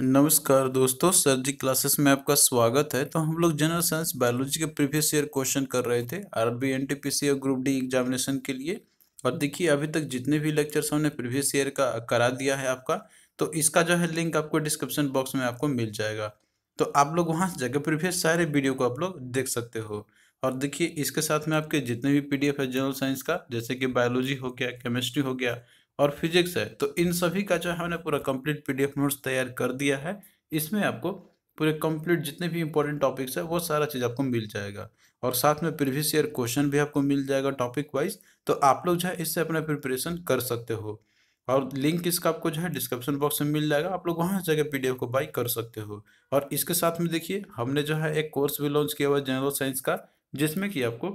नमस्कार दोस्तों सर जी क्लासेस में आपका स्वागत है तो हम लोग जनरल साइंस बायोलॉजी के प्रीवियस ईयर क्वेश्चन कर रहे थे R B N T P C और ग्रुप डी एग्जामिनेशन के लिए और देखिए अभी तक जितने भी लेक्चर्स हमने प्रीवियस ईयर का करा दिया है आपका तो इसका जो है लिंक आपको डिस्क्रिप्शन बॉक्स में आपको मिल जाएगा तो आप लोग वहाँ जगह प्रीवियस सारे वीडियो को आप लोग देख सकते हो और देखिए इसके साथ में आपके जितने भी पी है जनरल साइंस का जैसे कि बायोलॉजी हो गया केमिस्ट्री हो गया और फिजिक्स है तो इन सभी का जो है हमने पूरा कंप्लीट पीडीएफ नोट्स तैयार कर दिया है इसमें आपको पूरे कंप्लीट जितने भी इंपॉर्टेंट टॉपिक्स है वो सारा चीज़ आपको मिल जाएगा और साथ में प्रीवियस ईयर क्वेश्चन भी आपको मिल जाएगा टॉपिक वाइज तो आप लोग जो है इससे अपना प्रिपरेशन कर सकते हो और लिंक इसका आपको जो है डिस्क्रिप्शन बॉक्स में मिल जाएगा आप लोग वहाँ जाकर पीडीएफ को बाई कर सकते हो और इसके साथ में देखिए हमने जो है एक कोर्स भी लॉन्च किया हुआ है जनरल साइंस का जिसमें कि आपको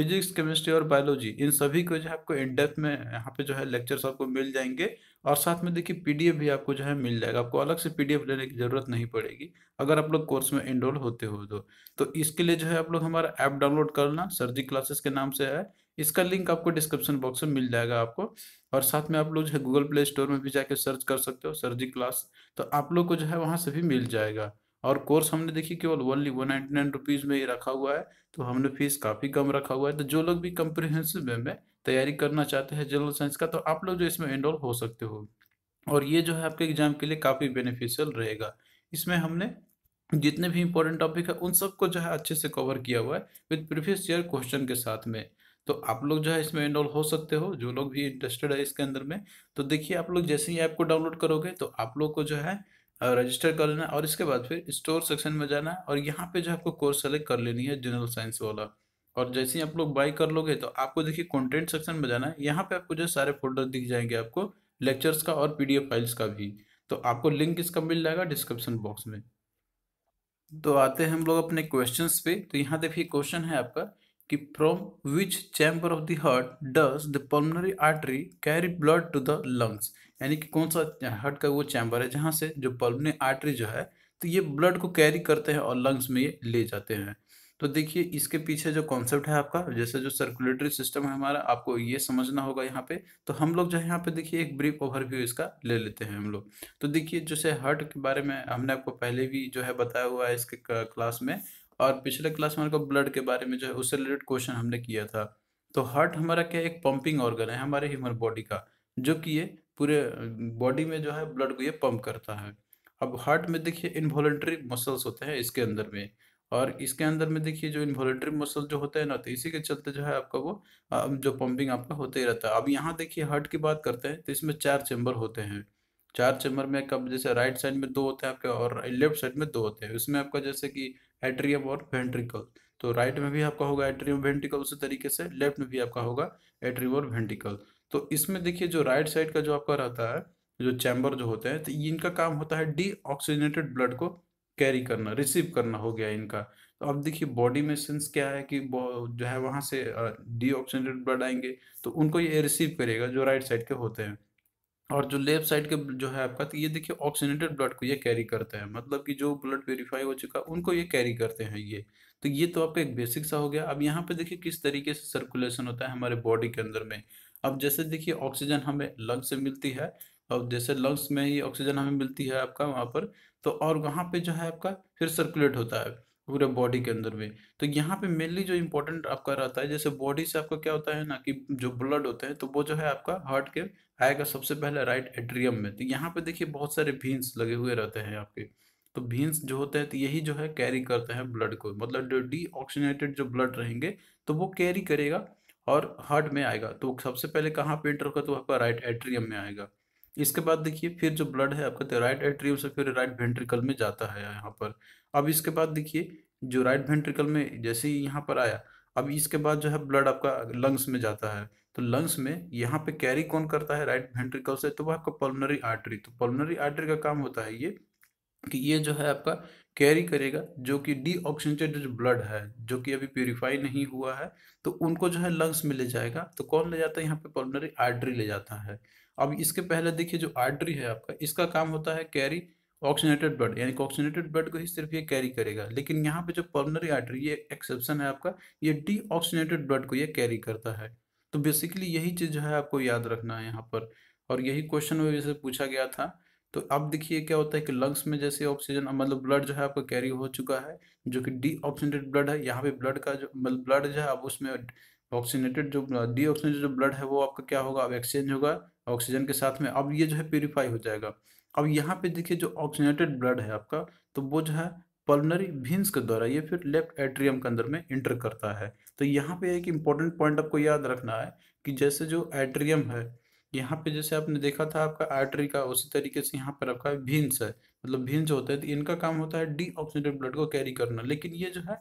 फिजिक्स केमिस्ट्री और बायोलॉजी इन सभी को जो है आपको इन डेप्थ में यहाँ पे जो है लेक्चर्स आपको मिल जाएंगे और साथ में देखिए पीडीएफ भी आपको जो है मिल जाएगा आपको अलग से पीडीएफ लेने की ज़रूरत नहीं पड़ेगी अगर आप लोग कोर्स में इनरोल होते हो तो तो इसके लिए जो है आप लोग हमारा ऐप डाउनलोड करना सर्जी क्लासेस के नाम से है इसका लिंक आपको डिस्क्रिप्शन बॉक्स में मिल जाएगा आपको और साथ में आप लोग जो है गूगल प्ले स्टोर में भी जाके सर्च कर सकते हो सर्जी क्लास तो आप लोग को जो है वहाँ से भी मिल जाएगा और कोर्स हमने देखिए केवल only one ninety nine rupees में ही रखा हुआ है तो हमने फीस काफ़ी कम रखा हुआ है तो जो लोग भी कंप्रिहेंसिव वे में तैयारी करना चाहते हैं जनरल साइंस का तो आप लोग जो इसमें एनरोल हो सकते हो और ये जो है आपके एग्जाम के लिए काफ़ी बेनिफिशियल रहेगा इसमें हमने जितने भी इंपॉर्टेंट टॉपिक है उन सबको जो है अच्छे से कवर किया हुआ है विद प्रीवियस ईयर क्वेश्चन के साथ में तो आप लोग जो है इसमें एनरोल हो सकते हो जो लोग भी इंटरेस्टेड है इसके अंदर में तो देखिए आप लोग जैसे ही ऐप को डाउनलोड करोगे तो आप लोग को जो है रजिस्टर कर लेना और इसके बाद फिर स्टोर सेक्शन में जाना है और यहाँ पे जो आपको कोर्स सेलेक्ट कर लेनी है जनरल साइंस वाला और जैसे ही आप लोग बाई कर लोगे तो आपको देखिए कंटेंट सेक्शन में जाना है यहाँ पे आपको जो सारे फोल्डर दिख जाएंगे आपको लेक्चर्स का और पीडीएफ फाइल्स का भी तो आपको लिंक इसका मिल जाएगा डिस्क्रिप्शन बॉक्स में तो आते हैं हम लोग अपने क्वेश्चन पे तो यहाँ देखिए क्वेश्चन है आपका कि from which chamber of the heart does the pulmonary artery carry blood to the lungs यानी कि कौन सा हार्ट का वो चैम्बर है जहाँ से जो पल्मोनरी आर्टरी जो है तो ये ब्लड को कैरी करते हैं और लंग्स में ये ले जाते हैं तो देखिए इसके पीछे जो कॉन्सेप्ट है आपका जैसे जो सर्कुलेटरी सिस्टम है हमारा आपको ये समझना होगा यहाँ पे तो हम लोग जो है यहाँ पे देखिए एक ब्रीफ ओवरव्यू इसका ले लेते हैं हम लोग तो देखिए जैसे हार्ट के बारे में हमने आपको पहले भी जो है बताया हुआ है इसके क्लास में और पिछले क्लास में हमारे ब्लड के बारे में जो है उससे रिलेटेड क्वेश्चन हमने किया था तो हार्ट हमारा क्या एक पंपिंग ऑर्गन है हमारे ह्यूमन बॉडी का जो कि ये पूरे बॉडी में जो है ब्लड को ये पंप करता है अब हार्ट में देखिए इन्वॉलेंट्री मसल्स होते हैं इसके अंदर में और इसके अंदर में देखिए जो इन्वॉलेंट्री मसल जो होते हैं ना तो इसी के चलते जो है आपका वो जो पंपिंग आपका होते ही रहता है अब यहाँ देखिए हार्ट की बात करते हैं तो इसमें चार चैम्बर होते हैं चार चैम्बर में कब जैसे राइट साइड में दो होते हैं आपके और लेफ्ट साइड में दो होते हैं उसमें आपका जैसे कि एट्रियम और वेंट्रिकल तो राइट में भी आपका होगा एट्रियम वेंट्रिकल उसी तरीके से लेफ्ट में भी आपका होगा एट्रियम और वेंट्रिकल तो इसमें देखिए जो राइट साइड का जो आपका रहता है जो चैम्बर जो होते हैं तो इनका काम होता है डी ऑक्सीजनेटेड ब्लड को कैरी करना रिसीव करना हो गया इनका तो अब देखिए बॉडी में सेंस क्या है कि जो है वहाँ से डी ऑक्सीजनेटेड ब्लड आएंगे तो उनको ये रिसीव करेगा जो राइट साइड के होते हैं और जो लेफ्ट साइड के जो है आपका तो ये देखिए ऑक्सीजनेटेड ब्लड को ये कैरी करते हैं मतलब कि जो ब्लड प्योरीफाई हो चुका उनको ये कैरी करते हैं ये तो ये तो आपका एक बेसिक सा हो गया अब यहाँ पे देखिए किस तरीके से सर्कुलेशन होता है हमारे बॉडी के अंदर में अब जैसे देखिए ऑक्सीजन हमें लंग्स से मिलती है और जैसे लंग्स में ही ऑक्सीजन हमें मिलती है आपका वहाँ पर तो और वहाँ पे जो है आपका फिर सर्कुलेट होता है पूरे बॉडी के अंदर में तो यहाँ पे मेनली जो इम्पोर्टेंट आपका रहता है जैसे बॉडी से आपका क्या होता है ना कि जो ब्लड होते हैं तो वो जो है आपका हार्ट के आएगा सबसे पहले राइट एट्रियम में तो यहाँ पे देखिए बहुत सारे भीन्स लगे हुए रहते हैं आपके तो भीन्स जो होते हैं तो यही जो है कैरी करते हैं ब्लड को मतलब जो डी ऑक्सीनेटेड जो ब्लड रहेंगे तो वो कैरी करेगा और हार्ट में आएगा तो सबसे पहले कहाँ पे इंटर होगा तो आपका राइट एट्रियम में आएगा इसके बाद देखिए फिर जो ब्लड है आपका तो राइट एट्रियम से फिर राइट वेंट्रिकल में जाता है यहाँ पर अब इसके बाद देखिए जो राइट वेंट्रिकल में जैसे ही यहाँ पर आया अब इसके बाद जो है ब्लड आपका लंग्स में जाता है तो लंग्स में यहाँ पे कैरी कौन करता है राइट वेंट्रिकल से तो वह आपका पल्मनरी आर्टरी तो पल्मनरी आर्टरी का काम होता है ये कि ये जो है आपका कैरी करेगा जो कि डी जो ब्लड है जो कि अभी प्योरीफाई नहीं हुआ है तो उनको जो है लंग्स में ले जाएगा तो कौन ले जाता है यहाँ पे पल्मोनरी आर्टरी ले जाता है अब इसके पहले देखिए जो आर्टरी है आपका इसका काम होता है कैरी ऑक्सीजनेटेड ब्लड यानी कि ऑक्सीजनेटेड ब्लड को ही सिर्फ ये कैरी करेगा लेकिन यहाँ पे जो पल्मोनरी आर्टरी ये एक्सेप्शन है आपका ये डी ऑक्सीजनेटेड ब्लड को ये कैरी करता है तो बेसिकली यही चीज़ जो है आपको याद रखना है यहाँ पर और यही क्वेश्चन में जैसे पूछा गया था तो अब देखिए क्या होता है कि लंग्स में जैसे ऑक्सीजन मतलब ब्लड जो है आपका कैरी हो चुका है जो कि डी ऑक्सीनेटेड ब्लड है यहाँ पे ब्लड का जो मतलब ब्लड जो है अब उसमें ऑक्सीनेटेड जो डी ऑक्सीनेटेड जो ब्लड है वो आपका क्या होगा अब एक्सचेंज होगा ऑक्सीजन के साथ में अब ये जो है प्योरीफाई हो जाएगा अब यहाँ पे देखिए जो ऑक्सीनेटेड ब्लड है आपका तो वो जो है पल्नरी भिन्स के द्वारा ये फिर लेफ्ट एट्रियम के अंदर में इंटर करता है तो यहाँ पे एक इम्पॉर्टेंट पॉइंट आपको याद रखना है कि जैसे जो एट्रियम है यहाँ पे जैसे आपने देखा था आपका आर्टरी का उसी तरीके से यहाँ पर आपका भींस है मतलब भीन्स होता है तो इनका काम होता है डी ऑक्सीनेटेड ब्लड को कैरी करना लेकिन ये जो है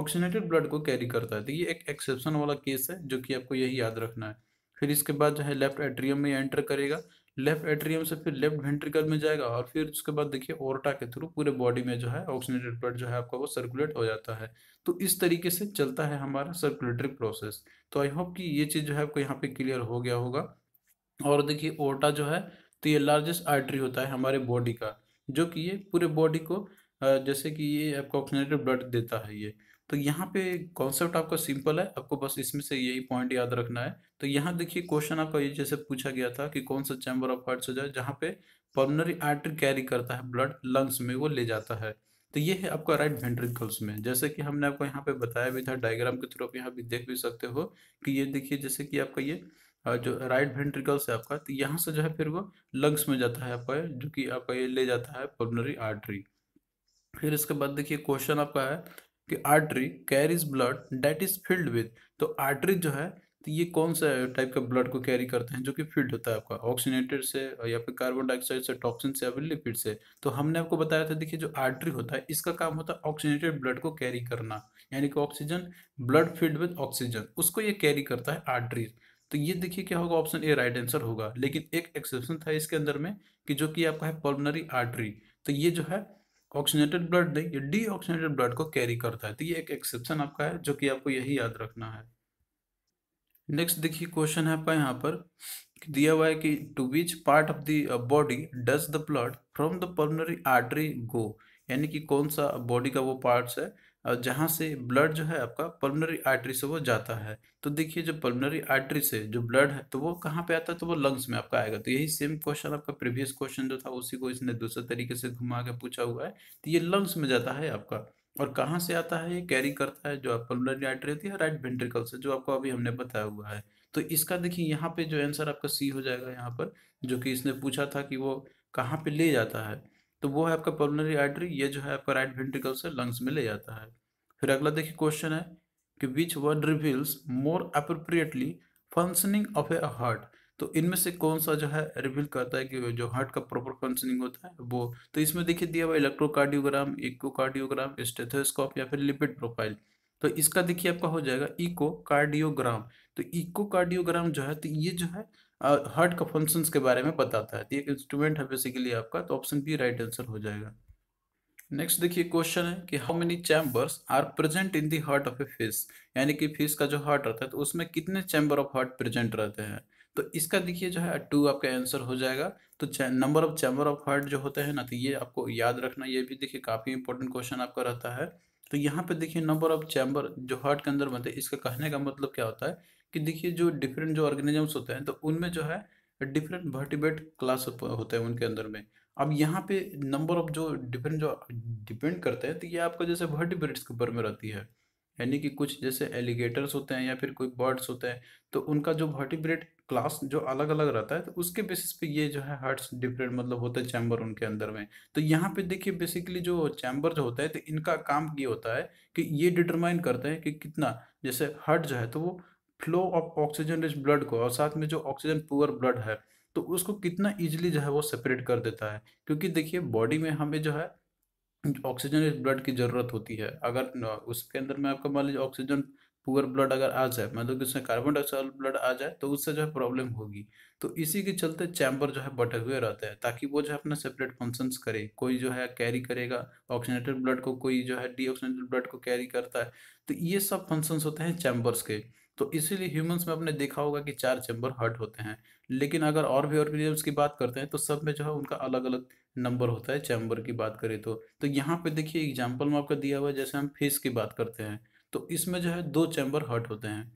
ऑक्सीनेटेड ब्लड को कैरी करता है तो ये एक एक्सेप्शन वाला केस है जो कि आपको यही याद रखना है फिर इसके बाद जो है लेफ्ट एट्रियम में एंटर करेगा लेफ्ट एट्रियम से फिर लेफ्ट वेंट्रिकल में जाएगा और फिर उसके बाद देखिए ओरटा के थ्रू पूरे बॉडी में जो है ऑक्सीजनेटेड ब्लड जो है आपका वो सर्कुलेट हो जाता है तो इस तरीके से चलता है हमारा सर्कुलेटरी प्रोसेस तो आई होप कि ये चीज़ जो है आपको यहाँ पे क्लियर हो गया होगा और देखिए ओटा जो है तो ये लार्जेस्ट आर्टरी होता है हमारे बॉडी का जो कि ये पूरे बॉडी को जैसे कि ये आपको ऑक्सीजनेटेड ब्लड देता है ये तो यहाँ पे कॉन्सेप्ट आपका सिंपल है आपको बस इसमें से यही पॉइंट याद रखना है तो यहाँ देखिए क्वेश्चन आपका ये जैसे पूछा गया था कि कौन सा चैम्बर ऑफ हार्ट जो जाए जहाँ पे पर्मनरी आर्टरी कैरी करता है ब्लड लंग्स में वो ले जाता है तो ये है आपका राइट वेंट्रिकल्स में जैसे कि हमने आपको यहाँ पे बताया भी था डायग्राम के थ्रू आप यहाँ भी देख भी सकते हो कि ये देखिए जैसे कि आपका ये जो राइट वेंट्रिकल से आपका तो यहाँ से जो है फिर वो लंग्स में जाता है आपका जो कि आपका ये ले जाता है पल्मोनरी आर्टरी फिर इसके बाद देखिए क्वेश्चन आपका है कि artery carries blood that is filled with तो आर्टरी जो है तो ये कौन सा टाइप का ब्लड को कैरी करते हैं जो कि फिल्ड होता है आपका ऑक्सीनेटेड से या फिर कार्बन डाइऑक्साइड से टॉक्सिन से या फिर लिपिड से तो हमने आपको बताया था देखिए जो आर्टरी होता है इसका काम होता है ऑक्सीनेटेड ब्लड को कैरी करना यानी कि oxygen blood filled with oxygen उसको ये कैरी करता है आर्टरीज तो ये देखिए क्या होगा ऑप्शन ए राइट आंसर होगा लेकिन एक एक्सेप्शन था इसके अंदर में कि जो कि आपका है पल्मनरी आर्टरी तो ये जो है ऑक्सीनेटेड ब्लड नहीं ये डी ऑक्सीजनेटेड ब्लड को कैरी करता है तो ये एक एक्सेप्शन आपका है जो कि आपको यही याद रखना है नेक्स्ट देखिए क्वेश्चन है आपका यहाँ पर दिया हुआ है कि to which part of the body does the blood from the pulmonary artery go यानी कि कौन सा बॉडी का वो पार्ट्स है और जहाँ से ब्लड जो है आपका पल्मनरी आर्टरी से वो जाता है तो देखिए जो पल्मनरी आर्टरी से जो ब्लड है तो वो कहाँ पे आता है तो वो लंग्स में आपका आएगा तो यही सेम क्वेश्चन आपका प्रीवियस क्वेश्चन जो था उसी को इसने दूसरे तरीके से घुमा के पूछा हुआ है तो ये लंग्स में जाता है आपका और कहाँ से आता है ये कैरी करता है जो आप पल्मनरी आर्टरी होती है राइट वेंट्रिकल से जो आपको अभी हमने बताया हुआ है तो इसका देखिए यहाँ पे जो आंसर आपका सी हो जाएगा यहाँ पर जो कि इसने पूछा था कि वो कहाँ पे ले जाता है तो वो है आपका पल्मोनरी आर्टरी ये जो है आपका राइट वेंट्रिकल से लंग्स में ले जाता है फिर अगला देखिए क्वेश्चन है कि which word reveals more appropriately functioning of a heart तो इनमें से कौन सा जो है रिवील करता है कि जो हार्ट का प्रॉपर फंक्शनिंग होता है वो तो इसमें देखिए दिया हुआ इलेक्ट्रोकार्डियोग्राम इकोकार्डियोग्राम स्टेथोस्कोप या फिर लिपिड प्रोफाइल तो इसका देखिए आपका हो जाएगा इको कार्डियोग्राम तो इको कार्डियोग्राम जो है तो ये जो है हार्ट का फंक्शंस के बारे में बताता है एक इंस्ट्रूमेंट है बेसिकली आपका तो ऑप्शन बी राइट आंसर हो जाएगा नेक्स्ट देखिए क्वेश्चन है कि how many chambers are present in the heart of a fish यानी कि फिश का जो हार्ट रहता है तो उसमें कितने चैम्बर ऑफ हार्ट प्रेजेंट रहते हैं तो इसका देखिए जो है टू आपका आंसर हो जाएगा तो number of chamber of heart जो होते हैं ना तो ये आपको याद रखना ये भी देखिए काफ़ी इंपॉर्टेंट क्वेश्चन आपका रहता है तो यहाँ पे देखिए नंबर ऑफ चैम्बर जो हार्ट के अंदर बनते हैं इसका कहने का मतलब क्या होता है कि देखिए जो डिफरेंट जो ऑर्गेनिजम्स होते हैं तो उनमें जो है डिफरेंट वर्टिब्रेट क्लास होते हैं उनके अंदर में अब यहाँ पे नंबर ऑफ जो डिफरेंट जो डिपेंड करते हैं तो ये आपका जैसे वर्टिब्रेट्स के ऊपर में रहती है यानी कि कुछ जैसे एलिगेटर्स होते हैं या फिर कोई बर्ड्स होते हैं तो उनका जो वर्टिब्रेट क्लास जो अलग अलग रहता है तो उसके बेसिस पे ये जो है हर्ट्स डिफरेंट मतलब होते हैं चैम्बर उनके अंदर में तो यहाँ पे देखिए बेसिकली जो चैम्बर जो होता है तो इनका काम ये होता है कि ये डिटरमाइन करते हैं कि कितना जैसे हर्ट जो है तो वो flow of oxygen rich blood को और साथ में जो ऑक्सीजन पुअर ब्लड है तो उसको कितना ईजिली जो है वो सेपरेट कर देता है क्योंकि देखिए बॉडी में हमें जो है ऑक्सीजन ब्लड की ज़रूरत होती है अगर उसके अंदर में आपका मान लीजिए ऑक्सीजन पुअर ब्लड अगर आ जाए मतलब कि उसमें कार्बन डाइऑक्साइड ब्लड आ जाए तो उससे जो है प्रॉब्लम होगी तो इसी के चलते चैम्बर जो है बटे हुए रहते हैं ताकि वो जो है अपना सेपरेट फंक्शंस करे कोई जो है कैरी करेगा ऑक्सीजनेटेड ब्लड को कोई जो है डी ब्लड को कैरी करता है तो ये सब फंक्शंस होते हैं चैम्बर्स के तो इसीलिए ह्यूमंस में आपने देखा होगा कि चार चैम्बर हर्ट होते हैं लेकिन अगर और भी ऑर्गेनिजम्स की बात करते हैं तो सब में जो है उनका अलग अलग नंबर होता है चैम्बर की बात करें तो तो यहाँ पे देखिए एग्जाम्पल में आपका दिया हुआ है जैसे हम फिश की बात करते हैं तो इसमें जो है दो चैम्बर हर्ट होते हैं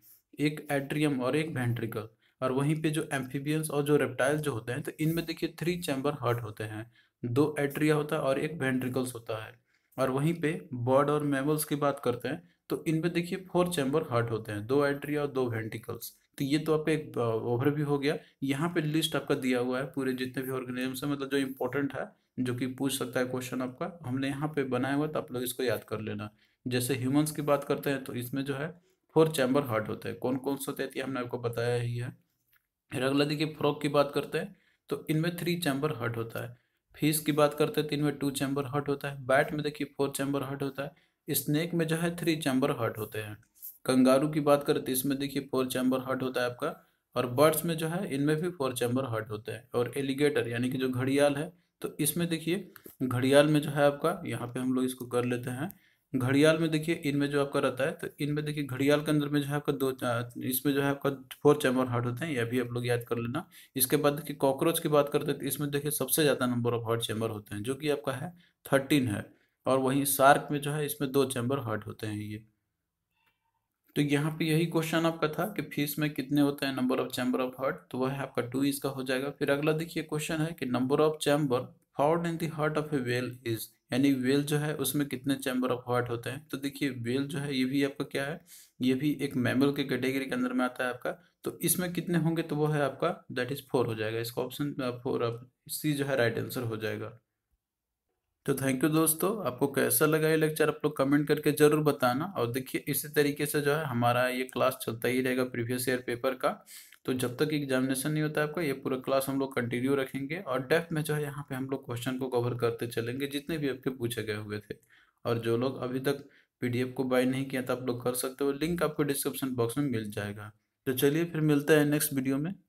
एक एट्रियम और एक वेंट्रिकल और वहीं पे जो एम्फीबियंस और जो रेप्टाइल जो होते हैं तो इनमें देखिए थ्री चैम्बर हर्ट होते हैं दो एट्रिया होता है और एक वेंट्रिकल्स होता है और वहीं पे बर्ड और मेमल्स की बात करते हैं तो इनमें देखिए फोर चैम्बर हार्ट होते हैं दो एंट्री और दो वेंटिकल्स तो ये तो आपका एक ओवरव्यू हो गया यहाँ पे लिस्ट आपका दिया हुआ है पूरे जितने भी ऑर्गेनिजम्स है मतलब जो इम्पोर्टेंट है जो कि पूछ सकता है क्वेश्चन आपका हमने यहाँ पे बनाया हुआ तो आप लोग इसको याद कर लेना जैसे ह्यूमंस की बात करते हैं तो इसमें जो है फोर चैम्बर हार्ट होते हैं कौन कौन से होते हैं हमने आपको बताया ही है अगला देखिए फ्रॉक की बात करते हैं तो इनमें थ्री चैम्बर हार्ट होता है फिश की बात करते हैं तो इनमें टू चैम्बर हर्ट होता है बैट में देखिए फोर चैम्बर हर्ट होता है स्नेक में जो है थ्री चैम्बर हर्ट होते हैं कंगारू की बात करें तो इसमें देखिए फोर चैम्बर हर्ट होता है आपका और बर्ड्स में जो है इनमें भी फोर चैम्बर हर्ट होते हैं और एलिगेटर यानी कि जो घड़ियाल है तो इसमें देखिए घड़ियाल में जो है आपका यहाँ पे हम लोग इसको कर लेते हैं घड़ियाल में देखिए इनमें जो आपका रहता है तो इनमें देखिए घड़ियाल के अंदर में जो है आपका दो इसमें जो है आपका फोर चैम्बर हार्ट होते हैं यह भी आप लोग याद कर लेना इसके बाद देखिए कॉकरोच की बात करते हैं तो इसमें देखिए सबसे ज़्यादा नंबर ऑफ हार्ट चैम्बर होते हैं जो कि आपका है थर्टीन है और वहीं सार्क में जो है इसमें दो चैम्बर हार्ट होते हैं ये तो यहाँ पे यही क्वेश्चन आपका था कि फीस में कितने होते हैं number of chamber of heart तो वह है आपका टू इसका हो जाएगा फिर अगला देखिए क्वेश्चन है कि number of chamber hard in the heart of a whale is यानी वेल जो है उसमें कितने चैम्बर ऑफ हार्ट होते हैं तो देखिए वेल जो है ये भी आपका क्या है ये भी एक मेमल के कैटेगरी के अंदर में आता है आपका तो इसमें कितने होंगे तो वो है आपका दैट इज फोर हो जाएगा इसका ऑप्शन फोर आप सी जो है राइट आंसर हो जाएगा तो थैंक यू दोस्तों आपको कैसा लगा ये लेक्चर आप लोग कमेंट करके ज़रूर बताना और देखिए इसी तरीके से जो है हमारा ये क्लास चलता ही रहेगा प्रीवियस ईयर पेपर का तो जब तक एग्जामिनेशन नहीं होता है आपका ये पूरा क्लास हम लोग कंटिन्यू रखेंगे और डेफ में जो है यहाँ पे हम लोग क्वेश्चन को कवर करते चलेंगे जितने भी आपके पूछे गए हुए थे और जो लोग अभी तक पीडीएफ को बाय नहीं किया था आप लोग कर सकते हो लिंक आपको डिस्क्रिप्शन बॉक्स में मिल जाएगा तो चलिए फिर मिलता है नेक्स्ट वीडियो में